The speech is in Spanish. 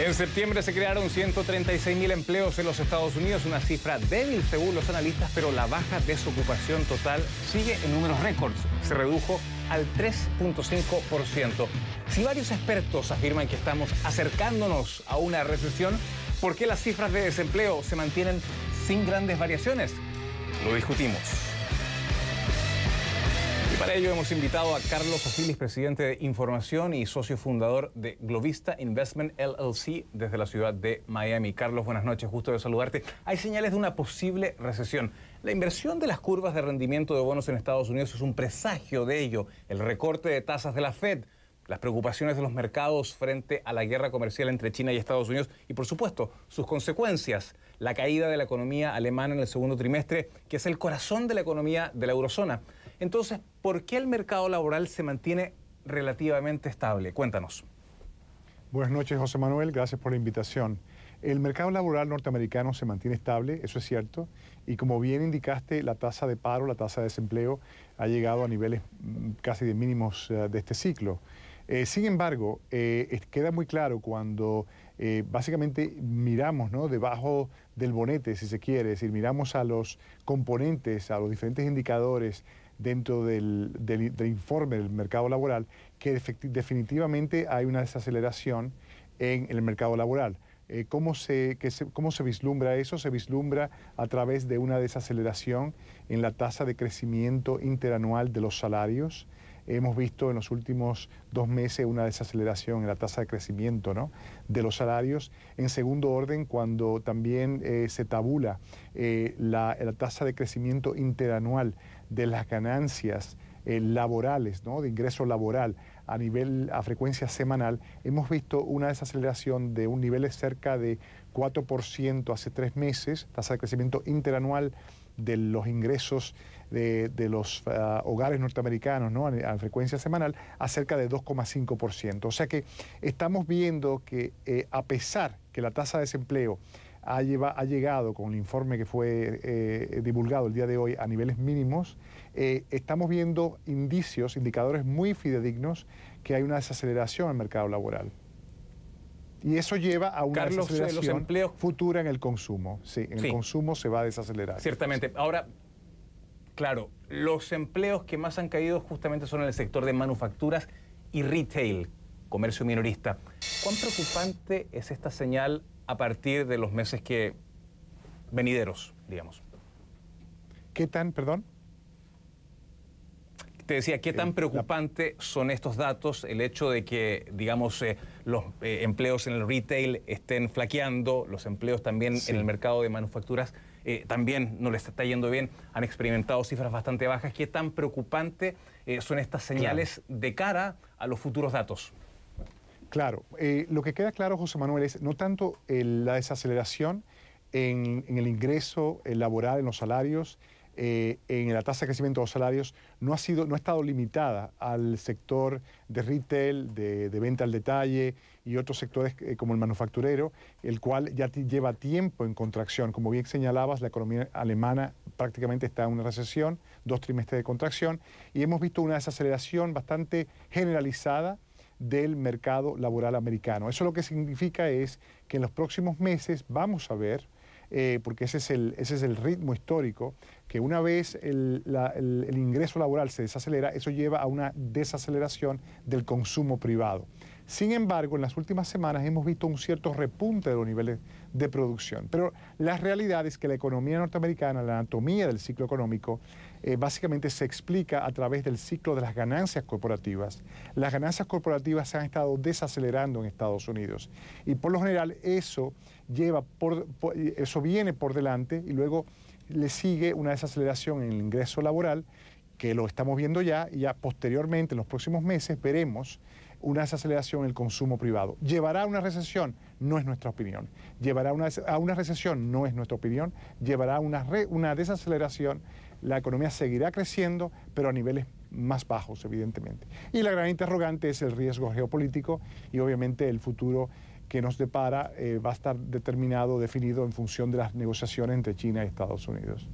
En septiembre se crearon 136.000 empleos en los Estados Unidos, una cifra débil según los analistas, pero la baja desocupación total sigue en números récords. Se redujo al 3.5%. Si varios expertos afirman que estamos acercándonos a una recesión, ¿por qué las cifras de desempleo se mantienen sin grandes variaciones? Lo discutimos para ello hemos invitado a Carlos Osilis, presidente de Información y socio fundador de Globista Investment LLC desde la ciudad de Miami. Carlos, buenas noches, gusto de saludarte. Hay señales de una posible recesión. La inversión de las curvas de rendimiento de bonos en Estados Unidos es un presagio de ello. El recorte de tasas de la Fed, las preocupaciones de los mercados frente a la guerra comercial entre China y Estados Unidos y, por supuesto, sus consecuencias, la caída de la economía alemana en el segundo trimestre, que es el corazón de la economía de la eurozona. Entonces, ¿por qué el mercado laboral se mantiene relativamente estable? Cuéntanos. Buenas noches, José Manuel. Gracias por la invitación. El mercado laboral norteamericano se mantiene estable, eso es cierto, y como bien indicaste, la tasa de paro, la tasa de desempleo ha llegado a niveles mm, casi de mínimos eh, de este ciclo. Eh, sin embargo, eh, queda muy claro cuando básicamente miramos debajo del bonete, si se quiere, es decir, miramos a los componentes, a los diferentes indicadores dentro del, informe del mercado laboral que definitivamente hay una desaceleración en el mercado laboral. Eh, ¿cómo, ¿Cómo se vislumbra eso? Se vislumbra a través de una desaceleración en la tasa de crecimiento interanual de los salarios, hemos visto en los últimos dos meses una desaceleración en la tasa de crecimiento de los salarios. En segundo orden, cuando también eh, se tabula eh, la, tasa de crecimiento interanual de las ganancias eh, laborales, ¿no? de ingreso laboral a nivel a frecuencia semanal, hemos visto una desaceleración de un nivel de cerca de 4% hace tres meses, tasa de crecimiento interanual de los ingresos de, los ah, hogares norteamericanos a, frecuencia semanal a cerca de 2,5%. O sea que estamos viendo que eh, a pesar que la tasa de desempleo ha, lleva, ha llegado con el informe que fue eh, divulgado el día de hoy a niveles mínimos, eh, estamos viendo indicios, indicadores muy fidedignos que hay una desaceleración en el mercado laboral. Y eso lleva a una desaceleración los empleos... futura en el consumo. Sí, en el consumo se va a desacelerar. Ciertamente. Ahora, claro, los empleos que más han caído justamente son en el sector de manufacturas y retail, comercio minorista. ¿Cuán preocupante es esta señal a partir de los meses que venideros, digamos? ¿Qué tan, perdón? decía, ¿qué tan eh, preocupante son estos datos? El hecho de que, digamos, eh, los eh, empleos en el retail estén flaqueando, los empleos también en el mercado de manufacturas también no les está yendo bien, han experimentado cifras bastante bajas. ¿Qué tan preocupante son estas señales de cara a los futuros datos? Claro, lo que queda claro, José Manuel, es no tanto la desaceleración en, en el ingreso laboral, en los salarios, eh, en la tasa de crecimiento de los salarios no ha, sido, no ha estado limitada al sector de retail, de, venta al detalle y otros sectores eh, como el manufacturero, el cual ya lleva tiempo en contracción. Como bien señalabas, la economía alemana prácticamente está en una recesión, dos trimestres de contracción, y hemos visto una desaceleración bastante generalizada del mercado laboral americano. Eso lo que significa es que en los próximos meses vamos a ver eh, porque ese es, el, ritmo histórico, que una vez el ingreso laboral se desacelera, eso lleva a una desaceleración del consumo privado. Sin embargo, en las últimas semanas hemos visto un cierto repunte de los niveles de producción. Pero la realidad es que la economía norteamericana, la anatomía del ciclo económico, eh, básicamente se explica a través del ciclo de las ganancias corporativas. Las ganancias corporativas se han estado desacelerando en Estados Unidos. Y por lo general eso, lleva eso viene por delante y luego le sigue una desaceleración en el ingreso laboral, que lo estamos viendo ya, y ya posteriormente, en los próximos meses, veremos una desaceleración en el consumo privado. ¿Llevará a una recesión? No es nuestra opinión. ¿Llevará una, a una recesión? No es nuestra opinión. ¿Llevará a una, una desaceleración? La economía seguirá creciendo, pero a niveles más bajos, evidentemente. Y la gran interrogante es el riesgo geopolítico y obviamente el futuro que nos depara eh, va a estar determinado, definido en función de las negociaciones entre China y Estados Unidos.